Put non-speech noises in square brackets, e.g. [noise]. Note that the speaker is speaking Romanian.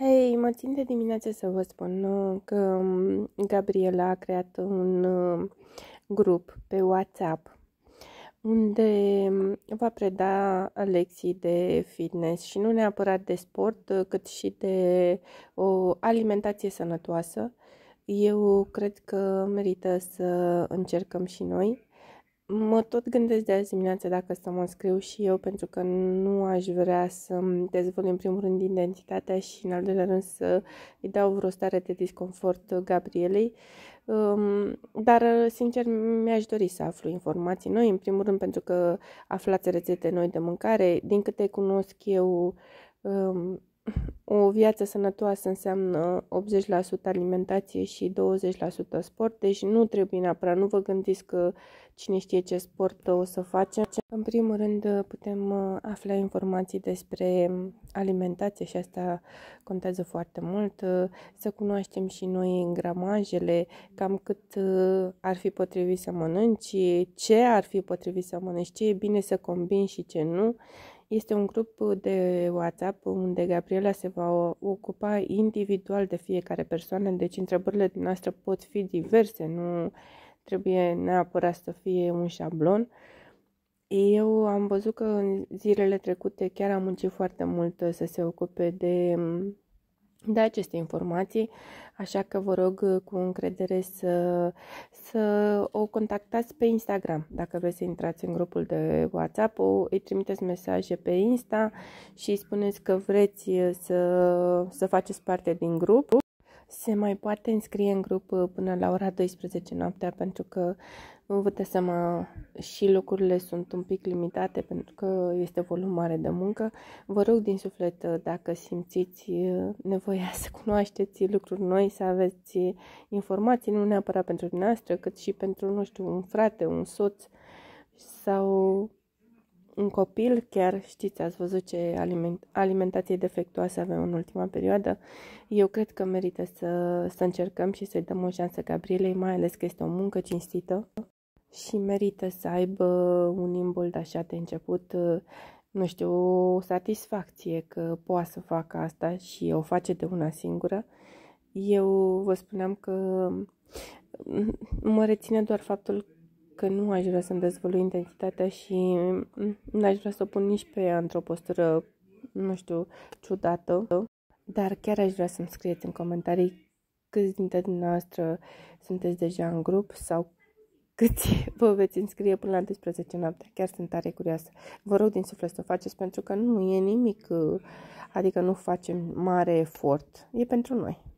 Hei, mă țin de dimineață să vă spun uh, că um, Gabriela a creat un uh, grup pe WhatsApp unde um, va preda lecții de fitness și nu neapărat de sport, uh, cât și de o alimentație sănătoasă. Eu cred că merită să încercăm și noi Mă tot gândesc de azi dimineață dacă să mă scriu și eu, pentru că nu aș vrea să-mi dezvolt în primul rând identitatea și în al doilea rând să îi dau vreo stare de disconfort Gabrielei. Dar, sincer, mi-aș dori să aflu informații noi, în primul rând pentru că aflați rețete noi de mâncare. Din câte cunosc eu, o viață sănătoasă înseamnă 80% alimentație și 20% sport, deci nu trebuie neapărat, nu vă gândiți că cine știe ce sport o să facem. În primul rând putem uh, afla informații despre alimentație și asta contează foarte mult, uh, să cunoaștem și noi în gramajele, cam cât uh, ar fi potrivit să mănânci, ce ar fi potrivit să mănânci, ce e bine să combini și ce nu este un grup de WhatsApp unde Gabriela se va ocupa individual de fiecare persoană, deci întrebările noastre pot fi diverse, nu trebuie neapărat să fie un șablon. Eu am văzut că în zilele trecute chiar am muncit foarte mult să se ocupe de de da, aceste informații, așa că vă rog uh, cu încredere să, să o contactați pe Instagram. Dacă vreți să intrați în grupul de WhatsApp, îi trimiteți mesaje pe Insta și spuneți că vreți uh, să, să faceți parte din grup se mai poate înscrie în grup uh, până la ora 12 noaptea pentru că nu vă dați seama și locurile sunt un pic limitate pentru că este volum mare de muncă. Vă rog din suflet uh, dacă simțiți uh, nevoia [laughs] să cunoașteți lucruri noi, să aveți informații, nu neapărat pentru dumneavoastră, cât și pentru, nu știu, un frate, un soț sau un copil, chiar știți, ați văzut ce aliment, alimentație defectuoasă avem în ultima perioadă, eu cred că merită să, să încercăm și să-i dăm o șansă Gabrielei, mai ales că este o muncă cinstită și merită să aibă un imbold așa de început, nu știu, o satisfacție că poate să facă asta și o face de una singură. Eu vă spuneam că mă reține doar faptul că nu aș vrea să-mi dezvălui intensitatea și n-aș vrea să o pun nici pe ea într-o postură, nu știu, ciudată. Dar chiar aș vrea să-mi scrieți în comentarii câți dintre dumneavoastră sunteți deja în grup sau câți vă veți înscrie până la 12 noapte. Chiar sunt tare curioasă. Vă rog din suflet să o faceți pentru că nu e nimic, adică nu facem mare efort. E pentru noi.